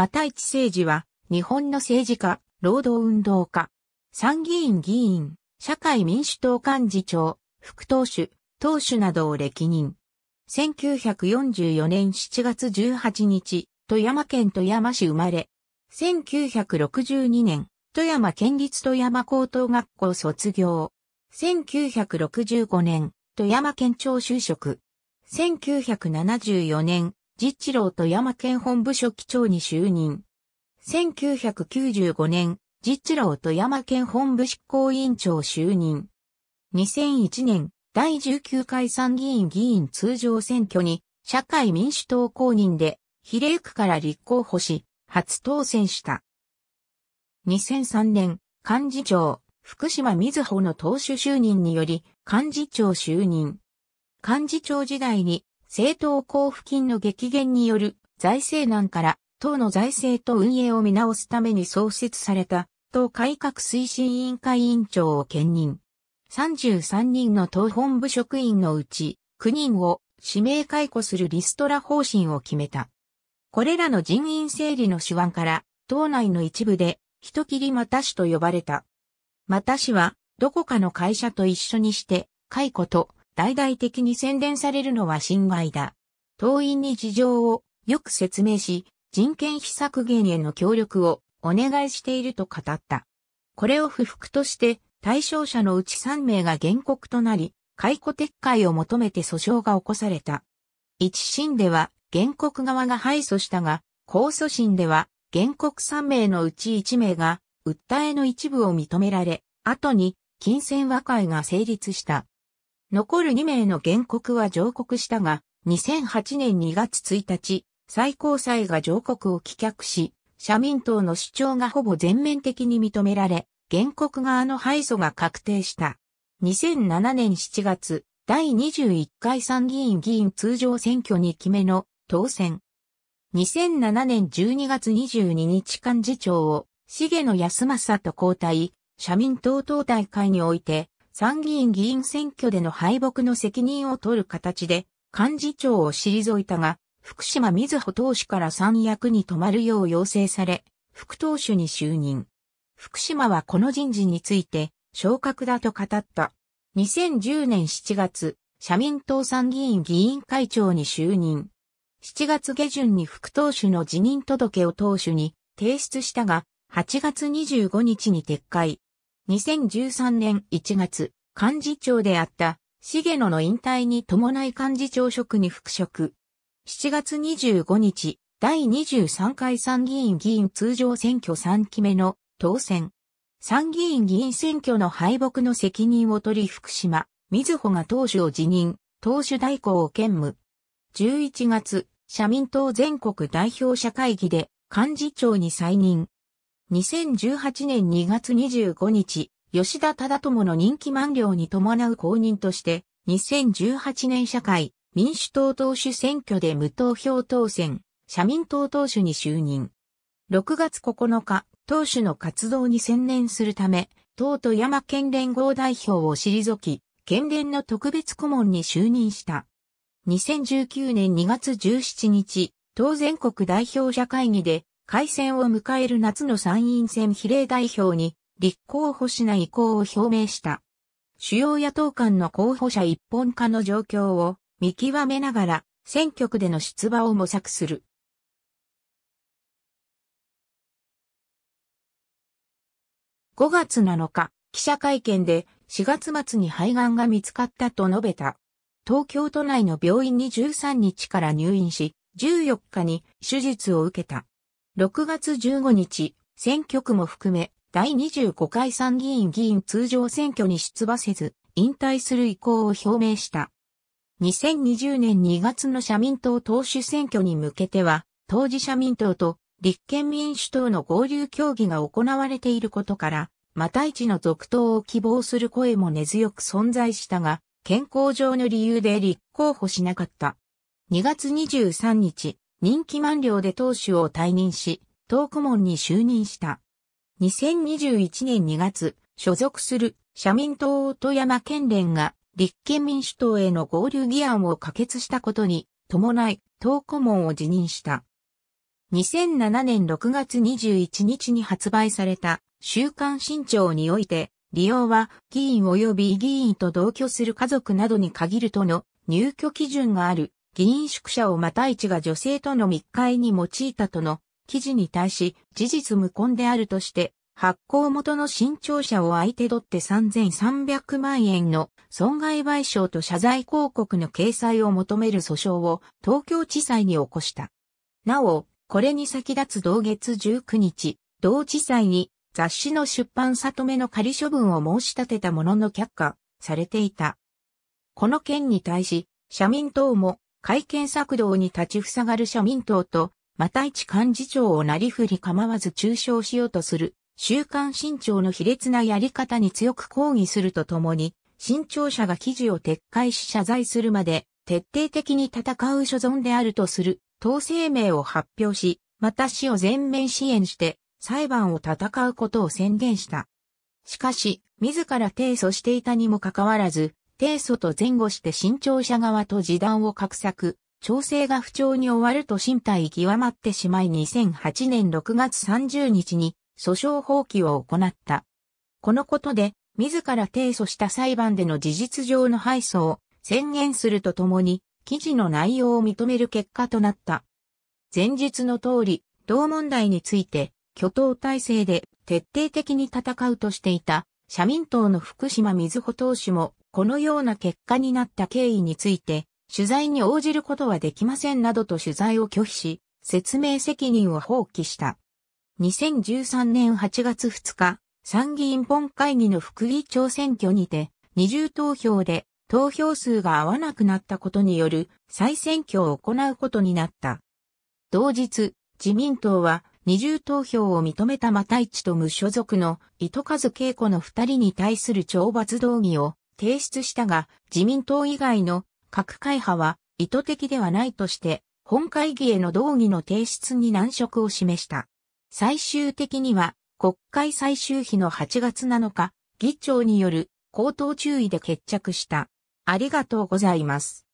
また一政治は、日本の政治家、労働運動家、参議院議員、社会民主党幹事長、副党首、党首などを歴任。1944年7月18日、富山県富山市生まれ。1962年、富山県立富山高等学校卒業。1965年、富山県庁就職。1974年、自治郎と山県本部書記長に就任。1995年、自治郎と山県本部執行委員長就任。2001年、第19回参議院議員通常選挙に、社会民主党公認で、比例区から立候補し、初当選した。2003年、幹事長、福島瑞穂の党首就任により、幹事長就任。幹事長時代に政党交付金の激減による財政難から党の財政と運営を見直すために創設された党改革推進委員会委員長を兼任。33人の党本部職員のうち9人を指名解雇するリストラ方針を決めた。これらの人員整理の手腕から党内の一部で人切りまたしと呼ばれた。またしはどこかの会社と一緒にして解雇と大々的に宣伝されるのは心外だ。党員に事情をよく説明し、人権費削減への協力をお願いしていると語った。これを不服として、対象者のうち3名が原告となり、解雇撤回を求めて訴訟が起こされた。一審では、原告側が敗訴したが、控訴審では、原告3名のうち1名が、訴えの一部を認められ、後に、金銭和解が成立した。残る2名の原告は上告したが、2008年2月1日、最高裁が上告を棄却し、社民党の主張がほぼ全面的に認められ、原告側の敗訴が確定した。2007年7月、第21回参議院議員通常選挙に決めの当選。2007年12月22日幹事長を、重野康正と交代、社民党党大会において、参議院議員選挙での敗北の責任を取る形で、幹事長を退いたが、福島水穂党首から三役に止まるよう要請され、副党首に就任。福島はこの人事について、昇格だと語った。2010年7月、社民党参議院議員会長に就任。7月下旬に副党首の辞任届を党首に提出したが、8月25日に撤回。2013年1月、幹事長であった重野の引退に伴い幹事長職に復職。7月25日、第23回参議院議員通常選挙3期目の当選。参議院議員選挙の敗北の責任を取り福島、水穂が党首を辞任、党首代行を兼務。11月、社民党全国代表者会議で幹事長に再任。2018年2月25日、吉田忠友の人気満了に伴う公認として、2018年社会民主党党首選挙で無投票当選、社民党党首に就任。6月9日、党首の活動に専念するため、党と山県連合代表を退き、県連の特別顧問に就任した。2019年2月17日、党全国代表者会議で改選を迎える夏の参院選比例代表に立候補しない意向を表明した。主要野党間の候補者一本化の状況を見極めながら選挙区での出馬を模索する。5月7日、記者会見で4月末に肺がんが見つかったと述べた。東京都内の病院に13日から入院し、14日に手術を受けた。6月15日、選挙区も含め、第25回参議院議員通常選挙に出馬せず、引退する意向を表明した。2020年2月の社民党党首選挙に向けては、当時社民党と立憲民主党の合流協議が行われていることから、また一の続投を希望する声も根強く存在したが、健康上の理由で立候補しなかった。2月23日、任期満了で党首を退任し、党顧問に就任した。2021年2月、所属する社民党音山県連が立憲民主党への合流議案を可決したことに伴い、党顧問を辞任した。2007年6月21日に発売された週刊新潮において、利用は議員及び議員と同居する家族などに限るとの入居基準がある議員宿舎をまた一が女性との密会に用いたとの記事に対し事実無根であるとして発行元の新潮社を相手取って3300万円の損害賠償と謝罪広告の掲載を求める訴訟を東京地裁に起こした。なお、これに先立つ同月19日、同地裁に雑誌の出版里めの仮処分を申し立てたものの却下されていた。この件に対し、社民党も会見作動に立ちふさがる社民党と、また一幹事長をなりふり構わず中傷しようとする、週刊新潮の卑劣なやり方に強く抗議するとともに、新潮社が記事を撤回し謝罪するまで、徹底的に戦う所存であるとする、党声明を発表し、また死を全面支援して、裁判を戦うことを宣言した。しかし、自ら提訴していたにもかかわらず、提訴と前後して新潮社側と示談を画策、調整が不調に終わると身体極まってしまい2008年6月30日に訴訟放棄を行った。このことで、自ら提訴した裁判での事実上の敗訴を宣言するとともに、記事の内容を認める結果となった。前述の通り、同問題について、挙党体制で徹底的に戦うとしていた、社民党の福島水穂党首もこのような結果になった経緯について、取材に応じることはできませんなどと取材を拒否し、説明責任を放棄した。2013年8月2日、参議院本会議の副議長選挙にて、二重投票で投票数が合わなくなったことによる再選挙を行うことになった。同日、自民党は二重投票を認めた又市と無所属の糸数恵子の二人に対する懲罰動議を提出したが、自民党以外の各会派は意図的ではないとして、本会議への動議の提出に難色を示した。最終的には、国会最終日の8月7日、議長による口頭注意で決着した。ありがとうございます。